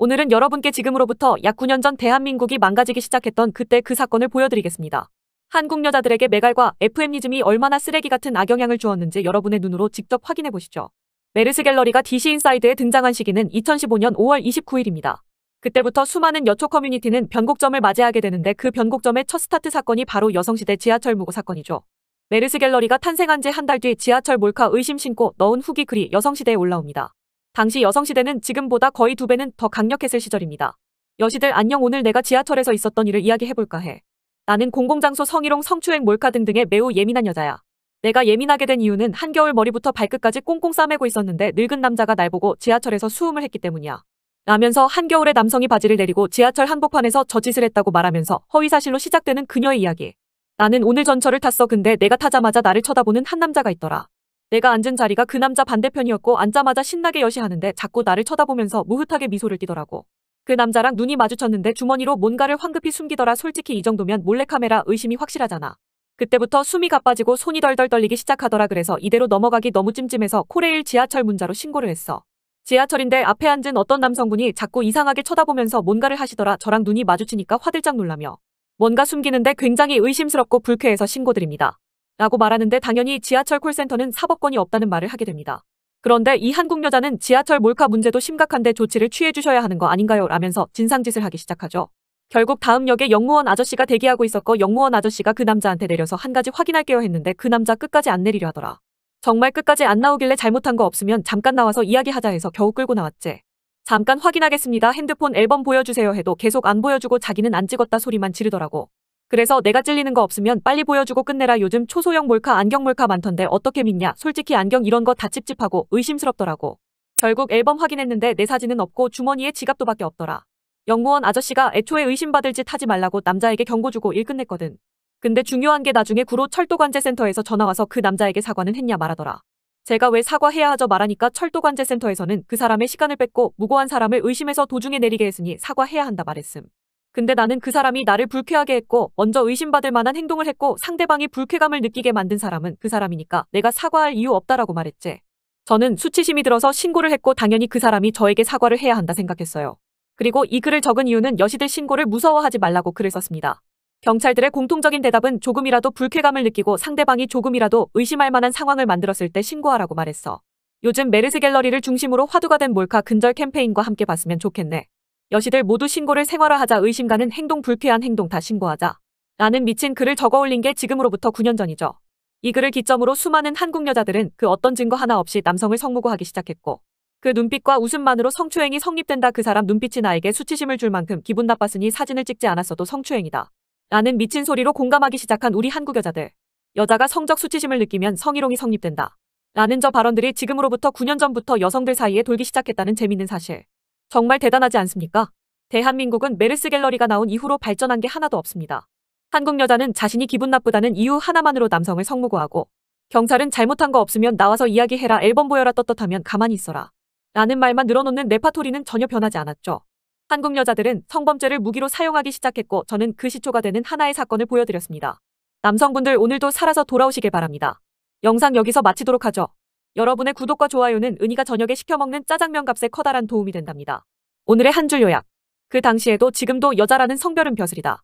오늘은 여러분께 지금으로부터 약 9년 전 대한민국이 망가지기 시작했던 그때 그 사건을 보여드리겠습니다. 한국 여자들에게 메갈과 FM이즘이 얼마나 쓰레기 같은 악영향을 주었는지 여러분의 눈으로 직접 확인해 보시죠. 메르스 갤러리가 DC 인사이드에 등장한 시기는 2015년 5월 29일입니다. 그때부터 수많은 여초 커뮤니티는 변곡점을 맞이하게 되는데 그 변곡점의 첫 스타트 사건이 바로 여성시대 지하철 무고 사건이죠. 메르스 갤러리가 탄생한 지 한 달 뒤 지하철 몰카 의심 신고 넣은 후기 글이 여성시대에 올라옵니다. 당시 여성시대는 지금보다 거의 두 배는 더 강력했을 시절입니다. 여시들 안녕 오늘 내가 지하철에서 있었던 일을 이야기해볼까 해. 나는 공공장소 성희롱 성추행 몰카 등등의 매우 예민한 여자야. 내가 예민하게 된 이유는 한겨울 머리부터 발끝까지 꽁꽁 싸매고 있었는데 늙은 남자가 날 보고 지하철에서 수음을 했기 때문이야. 라면서 한겨울에 남성이 바지를 내리고 지하철 한복판에서 저 짓을 했다고 말하면서 허위사실로 시작되는 그녀의 이야기. 나는 오늘 전철을 탔어 근데 내가 타자마자 나를 쳐다보는 한 남자가 있더라. 내가 앉은 자리가 그 남자 반대편이었고 앉자마자 신나게 여시하는데 자꾸 나를 쳐다보면서 무흐하게 미소를 띠더라고. 그 남자랑 눈이 마주쳤는데 주머니로 뭔가를 황급히 숨기더라 솔직히 이 정도면 몰래카메라 의심이 확실하잖아. 그때부터 숨이 가빠지고 손이 덜덜 떨리기 시작하더라 그래서 이대로 넘어가기 너무 찜찜해서 코레일 지하철 문자로 신고를 했어. 지하철인데 앞에 앉은 어떤 남성분이 자꾸 이상하게 쳐다보면서 뭔가를 하시더라 저랑 눈이 마주치니까 화들짝 놀라며 뭔가 숨기는데 굉장히 의심스럽고 불쾌해서 신고드립니다. 라고 말하는데 당연히 지하철 콜센터는 사법권이 없다는 말을 하게 됩니다. 그런데 이 한국 여자는 지하철 몰카 문제도 심각한데 조치를 취해 주셔야 하는 거 아닌가요? 라면서 진상짓을 하기 시작하죠. 결국 다음 역에 영무원 아저씨가 대기하고 있었고 영무원 아저씨가 그 남자한테 내려서 한 가지 확인할게요 했는데 그 남자 끝까지 안 내리려 하더라. 정말 끝까지 안 나오길래 잘못한 거 없으면 잠깐 나와서 이야기하자 해서 겨우 끌고 나왔지. 잠깐 확인하겠습니다. 핸드폰 앨범 보여주세요 해도 계속 안 보여주고 자기는 안 찍었다 소리만 지르더라고. 그래서 내가 찔리는 거 없으면 빨리 보여주고 끝내라 요즘 초소형 몰카 안경 몰카 많던데 어떻게 믿냐 솔직히 안경 이런 거 다 찝찝하고 의심스럽더라고. 결국 앨범 확인했는데 내 사진은 없고 주머니에 지갑도 밖에 없더라. 영무원 아저씨가 애초에 의심받을 짓 하지 말라고 남자에게 경고 주고 일 끝냈거든. 근데 중요한 게 나중에 구로 철도관제센터에서 전화와서 그 남자에게 사과는 했냐 말하더라. 제가 왜 사과해야 하죠 말하니까 철도관제센터에서는 그 사람의 시간을 뺏고 무고한 사람을 의심해서 도중에 내리게 했으니 사과해야 한다 말했음. 근데 나는 그 사람이 나를 불쾌하게 했고 먼저 의심받을 만한 행동을 했고 상대방이 불쾌감을 느끼게 만든 사람은 그 사람이니까 내가 사과할 이유 없다라고 말했지. 저는 수치심이 들어서 신고를 했고 당연히 그 사람이 저에게 사과를 해야 한다 생각했어요. 그리고 이 글을 적은 이유는 여시들 신고를 무서워하지 말라고 글을 썼습니다. 경찰들의 공통적인 대답은 조금이라도 불쾌감을 느끼고 상대방이 조금이라도 의심할 만한 상황을 만들었을 때 신고하라고 말했어. 요즘 메르스 갤러리를 중심으로 화두가 된 몰카 근절 캠페인과 함께 봤으면 좋겠네. 여시들 모두 신고를 생활화하자 의심가는 행동 불쾌한 행동 다 신고하자. 라는 미친 글을 적어 올린 게 지금으로부터 9년 전이죠. 이 글을 기점으로 수많은 한국 여자들은 그 어떤 증거 하나 없이 남성을 성무고하기 시작했고 그 눈빛과 웃음만으로 성추행이 성립된다 그 사람 눈빛이 나에게 수치심을 줄 만큼 기분 나빴으니 사진을 찍지 않았어도 성추행이다. 라는 미친 소리로 공감하기 시작한 우리 한국 여자들. 여자가 성적 수치심을 느끼면 성희롱이 성립된다. 라는 저 발언들이 지금으로부터 9년 전부터 여성들 사이에 돌기 시작했다는 재밌는 사실. 정말 대단하지 않습니까? 대한민국은 메르스 갤러리가 나온 이후로 발전한 게 하나도 없습니다. 한국 여자는 자신이 기분 나쁘다는 이유 하나만으로 남성을 성무고하고 경찰은 잘못한 거 없으면 나와서 이야기해라 앨범 보여라 떳떳하면 가만히 있어라 라는 말만 늘어놓는 네파토리는 전혀 변하지 않았죠. 한국 여자들은 성범죄를 무기로 사용하기 시작했고 저는 그 시초가 되는 하나의 사건을 보여드렸습니다. 남성분들 오늘도 살아서 돌아오시길 바랍니다. 영상 여기서 마치도록 하죠. 여러분의 구독과 좋아요는 은희가 저녁에 시켜먹는 짜장면 값에 커다란 도움이 된답니다. 오늘의 한 줄 요약. 그 당시에도 지금도 여자라는 성별은 벼슬이다.